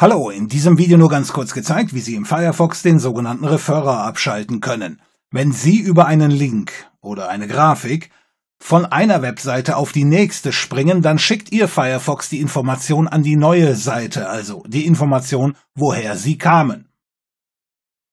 Hallo, in diesem Video nur ganz kurz gezeigt, wie Sie im Firefox den sogenannten Referrer abschalten können. Wenn Sie über einen Link oder eine Grafik von einer Webseite auf die nächste springen, dann schickt Ihr Firefox die Information an die neue Seite, also die Information, woher Sie kamen.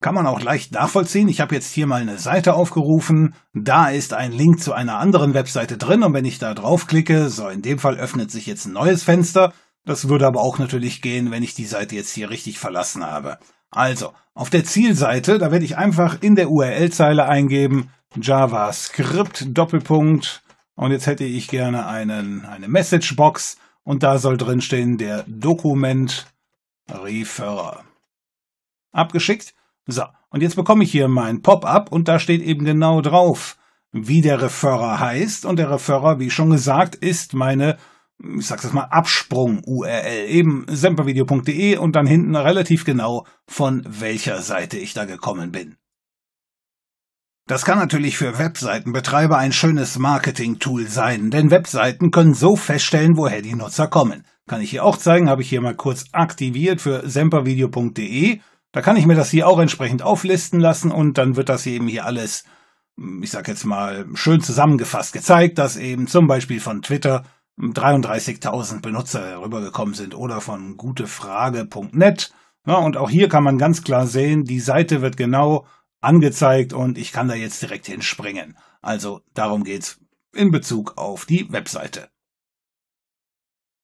Kann man auch leicht nachvollziehen. Ich habe jetzt hier mal eine Seite aufgerufen. Da ist ein Link zu einer anderen Webseite drin und wenn ich da draufklicke, so in dem Fall öffnet sich jetzt ein neues Fenster das würde aber auch natürlich gehen, wenn ich die Seite jetzt hier richtig verlassen habe. Also, auf der Zielseite, da werde ich einfach in der URL-Zeile eingeben, JavaScript Doppelpunkt und jetzt hätte ich gerne einen, eine Messagebox und da soll drin stehen der Dokument Referrer. Abgeschickt. So, und jetzt bekomme ich hier mein Pop-up und da steht eben genau drauf, wie der Referrer heißt und der Referrer, wie schon gesagt, ist meine ich sag's jetzt mal, Absprung-URL, eben sempervideo.de und dann hinten relativ genau, von welcher Seite ich da gekommen bin. Das kann natürlich für Webseitenbetreiber ein schönes Marketing-Tool sein, denn Webseiten können so feststellen, woher die Nutzer kommen. Kann ich hier auch zeigen, habe ich hier mal kurz aktiviert für sempervideo.de. Da kann ich mir das hier auch entsprechend auflisten lassen und dann wird das eben hier alles, ich sag jetzt mal, schön zusammengefasst gezeigt, dass eben zum Beispiel von Twitter 33.000 Benutzer herübergekommen sind oder von gutefrage.net. Ja, und auch hier kann man ganz klar sehen, die Seite wird genau angezeigt und ich kann da jetzt direkt hinspringen. Also darum geht's in Bezug auf die Webseite.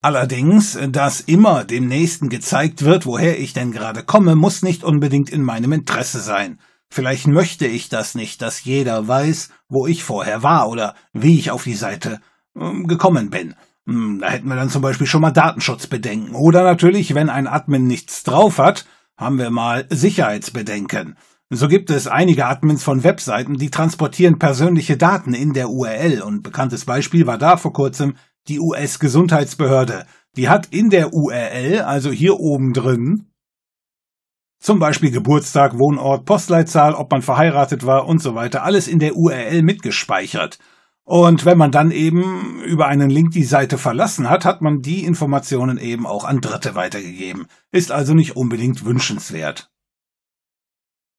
Allerdings, dass immer dem Nächsten gezeigt wird, woher ich denn gerade komme, muss nicht unbedingt in meinem Interesse sein. Vielleicht möchte ich das nicht, dass jeder weiß, wo ich vorher war oder wie ich auf die Seite ähm, gekommen bin. Hm, da hätten wir dann zum Beispiel schon mal Datenschutzbedenken. Oder natürlich, wenn ein Admin nichts drauf hat, haben wir mal Sicherheitsbedenken. So gibt es einige Admins von Webseiten, die transportieren persönliche Daten in der URL. Und bekanntes Beispiel war da vor kurzem die US-Gesundheitsbehörde. Die hat in der URL, also hier oben drin, zum Beispiel Geburtstag, Wohnort, Postleitzahl, ob man verheiratet war und so weiter, alles in der URL mitgespeichert. Und wenn man dann eben über einen Link die Seite verlassen hat, hat man die Informationen eben auch an Dritte weitergegeben. Ist also nicht unbedingt wünschenswert.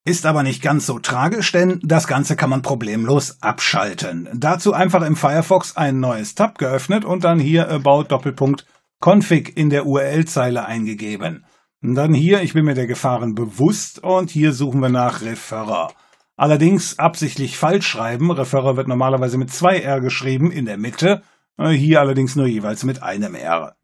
Ist aber nicht ganz so tragisch, denn das Ganze kann man problemlos abschalten. Dazu einfach im Firefox ein neues Tab geöffnet und dann hier About Doppelpunkt Config in der URL-Zeile eingegeben. Und dann hier, ich bin mir der Gefahren bewusst und hier suchen wir nach Referrer. Allerdings absichtlich falsch schreiben. Referrer wird normalerweise mit zwei R geschrieben in der Mitte, äh, hier allerdings nur jeweils mit einem R.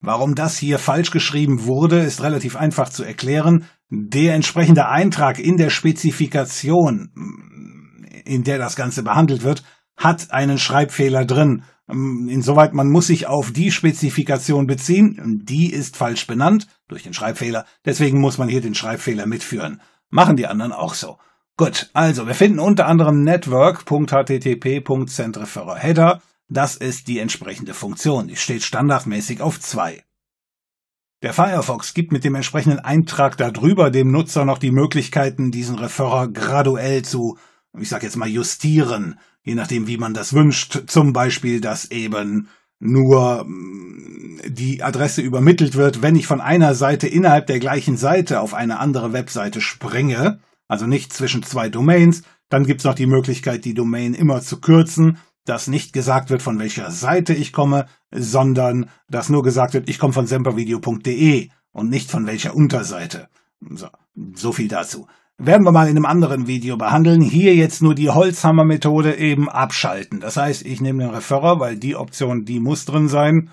Warum das hier falsch geschrieben wurde, ist relativ einfach zu erklären. Der entsprechende Eintrag in der Spezifikation, mm, in der das Ganze behandelt wird, hat einen Schreibfehler drin. Mm, insoweit man muss sich auf die Spezifikation beziehen, die ist falsch benannt durch den Schreibfehler, deswegen muss man hier den Schreibfehler mitführen. Machen die anderen auch so. Gut, also wir finden unter anderem network.http.centriferer-header. Das ist die entsprechende Funktion. Die steht standardmäßig auf zwei. Der Firefox gibt mit dem entsprechenden Eintrag darüber dem Nutzer noch die Möglichkeiten, diesen Referrer graduell zu, ich sag jetzt mal, justieren, je nachdem, wie man das wünscht. Zum Beispiel, dass eben nur mm, die Adresse übermittelt wird, wenn ich von einer Seite innerhalb der gleichen Seite auf eine andere Webseite springe, also nicht zwischen zwei Domains, dann gibt's noch die Möglichkeit, die Domain immer zu kürzen, dass nicht gesagt wird, von welcher Seite ich komme, sondern dass nur gesagt wird, ich komme von sempervideo.de und nicht von welcher Unterseite. So, so viel dazu werden wir mal in einem anderen Video behandeln. Hier jetzt nur die Holzhammer-Methode eben abschalten. Das heißt, ich nehme den Referrer, weil die Option, die muss drin sein.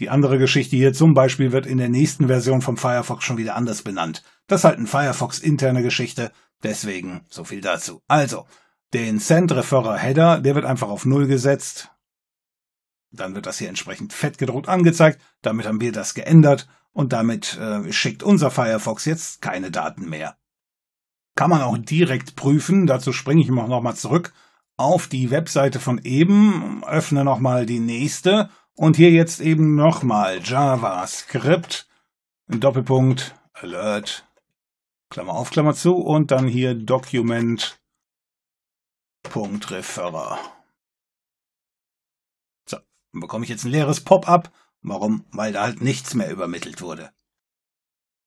Die andere Geschichte hier zum Beispiel wird in der nächsten Version vom Firefox schon wieder anders benannt. Das ist halt eine Firefox-interne Geschichte, deswegen so viel dazu. Also, den Send-Referrer-Header, der wird einfach auf Null gesetzt. Dann wird das hier entsprechend fett gedruckt angezeigt. Damit haben wir das geändert und damit äh, schickt unser Firefox jetzt keine Daten mehr kann man auch direkt prüfen. Dazu springe ich nochmal zurück auf die Webseite von eben, öffne nochmal die nächste und hier jetzt eben nochmal JavaScript, Doppelpunkt, Alert, Klammer auf, Klammer zu und dann hier Document, So, dann bekomme ich jetzt ein leeres Pop-up. Warum? Weil da halt nichts mehr übermittelt wurde.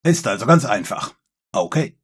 Ist also ganz einfach. Okay.